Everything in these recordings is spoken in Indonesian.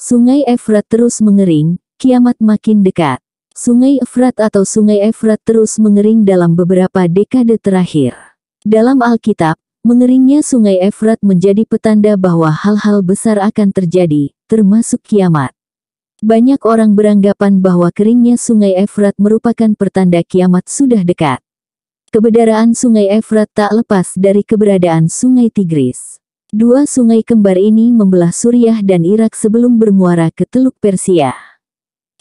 Sungai Efrat terus mengering, kiamat makin dekat. Sungai Efrat atau Sungai Efrat terus mengering dalam beberapa dekade terakhir. Dalam Alkitab, mengeringnya Sungai Efrat menjadi petanda bahwa hal-hal besar akan terjadi, termasuk kiamat. Banyak orang beranggapan bahwa keringnya Sungai Efrat merupakan pertanda kiamat sudah dekat. Kebedaraan Sungai Efrat tak lepas dari keberadaan Sungai Tigris. Dua sungai kembar ini membelah Suriah dan Irak sebelum bermuara ke Teluk Persia.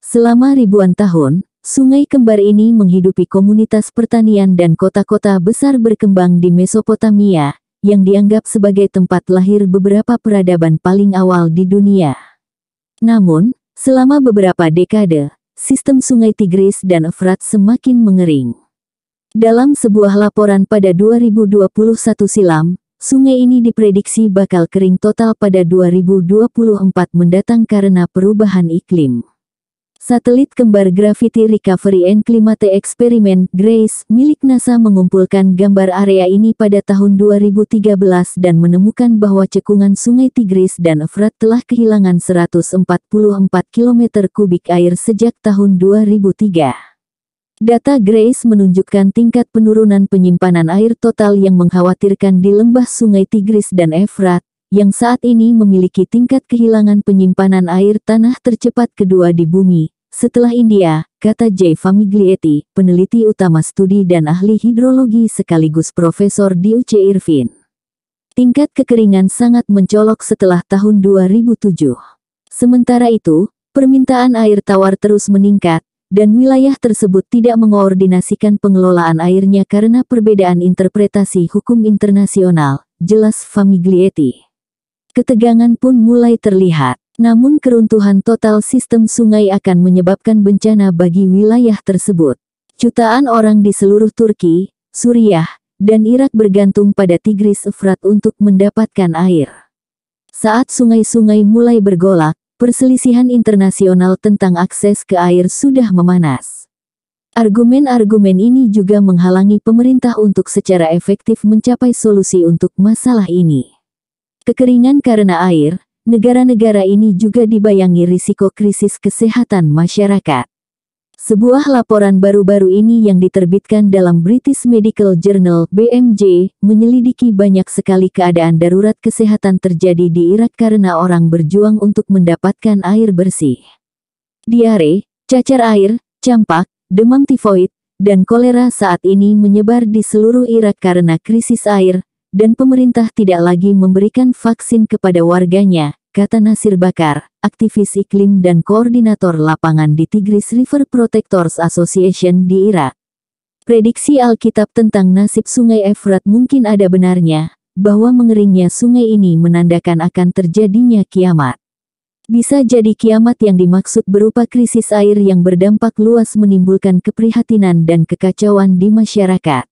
Selama ribuan tahun, sungai kembar ini menghidupi komunitas pertanian dan kota-kota besar berkembang di Mesopotamia, yang dianggap sebagai tempat lahir beberapa peradaban paling awal di dunia. Namun, selama beberapa dekade, sistem sungai Tigris dan Efrat semakin mengering. Dalam sebuah laporan pada 2021 silam, Sungai ini diprediksi bakal kering total pada 2024 mendatang karena perubahan iklim. Satelit kembar Gravity Recovery and Climate Experiment GRACE milik NASA mengumpulkan gambar area ini pada tahun 2013 dan menemukan bahwa cekungan Sungai Tigris dan Efrat telah kehilangan 144 km kubik air sejak tahun 2003. Data Grace menunjukkan tingkat penurunan penyimpanan air total yang mengkhawatirkan di lembah sungai Tigris dan Efrat, yang saat ini memiliki tingkat kehilangan penyimpanan air tanah tercepat kedua di bumi. Setelah India, kata J. Famiglietti, peneliti utama studi dan ahli hidrologi sekaligus profesor di UC Irvine. Tingkat kekeringan sangat mencolok setelah tahun 2007. Sementara itu, permintaan air tawar terus meningkat, dan wilayah tersebut tidak mengoordinasikan pengelolaan airnya karena perbedaan interpretasi hukum internasional, jelas Famiglietti. Ketegangan pun mulai terlihat. Namun keruntuhan total sistem sungai akan menyebabkan bencana bagi wilayah tersebut. Jutaan orang di seluruh Turki, Suriah, dan Irak bergantung pada Tigris Efrat untuk mendapatkan air. Saat sungai-sungai mulai bergolak, perselisihan internasional tentang akses ke air sudah memanas. Argumen-argumen ini juga menghalangi pemerintah untuk secara efektif mencapai solusi untuk masalah ini. Kekeringan karena air, negara-negara ini juga dibayangi risiko krisis kesehatan masyarakat. Sebuah laporan baru-baru ini yang diterbitkan dalam British Medical Journal (BMJ) menyelidiki banyak sekali keadaan darurat kesehatan terjadi di Irak karena orang berjuang untuk mendapatkan air bersih. Diare, cacar air, campak, demam tifoid, dan kolera saat ini menyebar di seluruh Irak karena krisis air, dan pemerintah tidak lagi memberikan vaksin kepada warganya, kata Nasir Bakar aktivis iklim dan koordinator lapangan di Tigris River Protectors Association di Irak. Prediksi Alkitab tentang nasib Sungai Efrat mungkin ada benarnya, bahwa mengeringnya sungai ini menandakan akan terjadinya kiamat. Bisa jadi kiamat yang dimaksud berupa krisis air yang berdampak luas menimbulkan keprihatinan dan kekacauan di masyarakat.